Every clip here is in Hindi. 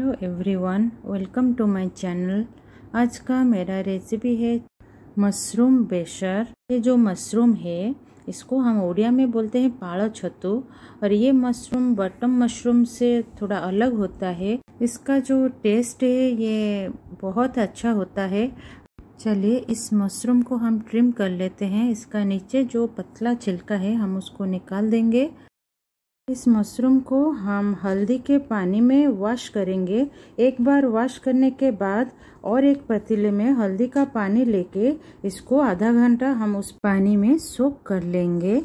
hello everyone welcome to my channel आज का मेरा रेसिपी है मशरूम बेसर ये जो मशरूम है इसको हम ओडिया में बोलते हैं पाड़ा छतु और ये मशरूम बटम मशरूम से थोड़ा अलग होता है इसका जो टेस्ट है ये बहुत अच्छा होता है चलिए इस मशरूम को हम ट्रिम कर लेते हैं इसका नीचे जो पतला छिलका है हम उसको निकाल देंगे इस मशरूम को हम हल्दी के पानी में वॉश करेंगे एक बार वॉश करने के बाद और एक पतीले में हल्दी का पानी लेके इसको आधा घंटा हम उस पानी में सोख कर लेंगे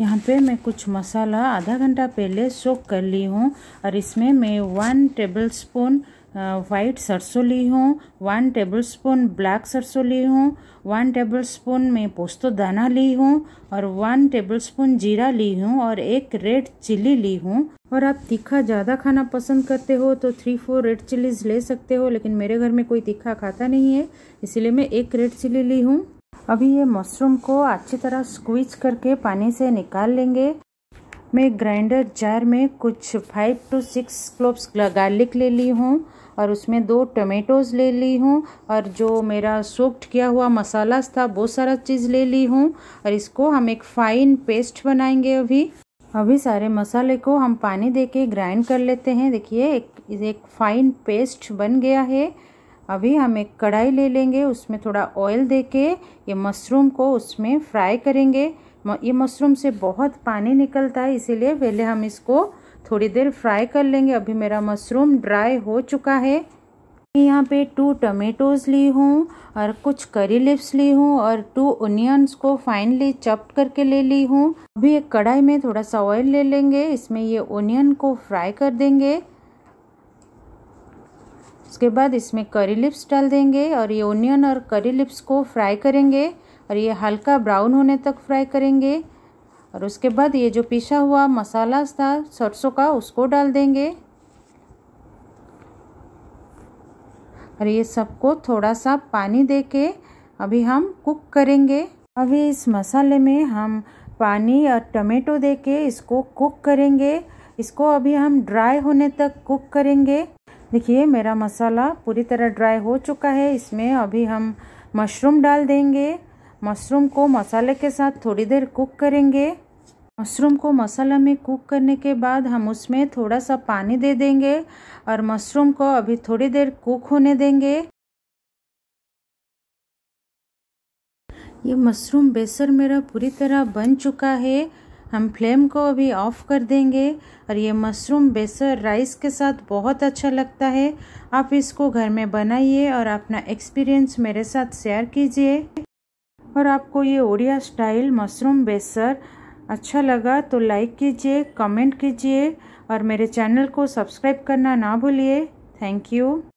यहाँ पे मैं कुछ मसाला आधा घंटा पहले सोख कर ली हूँ और इसमें मैं वन टेबल स्पून वाइट सरसों ली हूँ वन टेबलस्पून ब्लैक सरसों ली हूँ वन टेबलस्पून में पोस्तो दाना ली हूँ और वन टेबलस्पून जीरा ली हूँ और एक रेड चिली ली हूँ और आप तीखा ज़्यादा खाना पसंद करते हो तो थ्री फोर रेड चिलीज ले सकते हो लेकिन मेरे घर में कोई तीखा खाता नहीं है इसीलिए मैं एक रेड चिली ली हूँ अभी ये मशरूम को अच्छी तरह स्क्वीज करके पानी से निकाल लेंगे मैं ग्राइंडर जार में कुछ five to six cloves garlic ले ली हूँ और उसमें दो टमेटोज़ ले ली हूँ और जो मेरा सोक्ड किया हुआ मसाला था बहुत सारा चीज़ ले ली हूँ और इसको हम एक फाइन पेस्ट बनाएंगे अभी अभी सारे मसाले को हम पानी देके ग्राइंड कर लेते हैं देखिए एक एक फाइन पेस्ट बन गया है अभी हम एक कढ़ाई ले लेंगे उसमें थोड़ा ऑयल दे के ये मशरूम को उसमें फ्राई करेंगे ये मशरूम से बहुत पानी निकलता है इसीलिए पहले हम इसको थोड़ी देर फ्राई कर लेंगे अभी मेरा मशरूम ड्राई हो चुका है मैं यहाँ पे टू टमेटोज़ ली हूँ और कुछ करी लिप्स ली हूँ और टू ओनियंस को फाइनली चप करके ले ली हूँ अभी एक कढ़ाई में थोड़ा सा ऑयल ले लेंगे इसमें ये ओनियन को फ्राई कर देंगे उसके बाद इसमें करी लिप्स डाल देंगे और ये ओनियन और करी लिप्स को फ्राई करेंगे और ये हल्का ब्राउन होने तक फ्राई करेंगे और उसके बाद ये जो पीसा हुआ मसाला था सरसों का उसको डाल देंगे और ये सबको थोड़ा सा पानी दे के अभी हम कुक करेंगे अभी इस मसाले में हम पानी और टमेटो दे के इसको कुक करेंगे इसको अभी हम ड्राई होने तक कुक करेंगे देखिए मेरा मसाला पूरी तरह ड्राई हो चुका है इसमें अभी हम मशरूम डाल देंगे मशरूम को मसाले के साथ थोड़ी देर कुक करेंगे मशरूम को मसाला में कुक करने के बाद हम उसमें थोड़ा सा पानी दे देंगे और मशरूम को अभी थोड़ी देर कुक होने देंगे ये मशरूम बेसर मेरा पूरी तरह बन चुका है हम फ्लेम को अभी ऑफ़ कर देंगे और ये मशरूम बेसर राइस के साथ बहुत अच्छा लगता है आप इसको घर में बनाइए और अपना एक्सपीरियंस मेरे साथ शेयर कीजिए और आपको ये ओडिया स्टाइल मशरूम बेसर अच्छा लगा तो लाइक कीजिए कमेंट कीजिए और मेरे चैनल को सब्सक्राइब करना ना भूलिए थैंक यू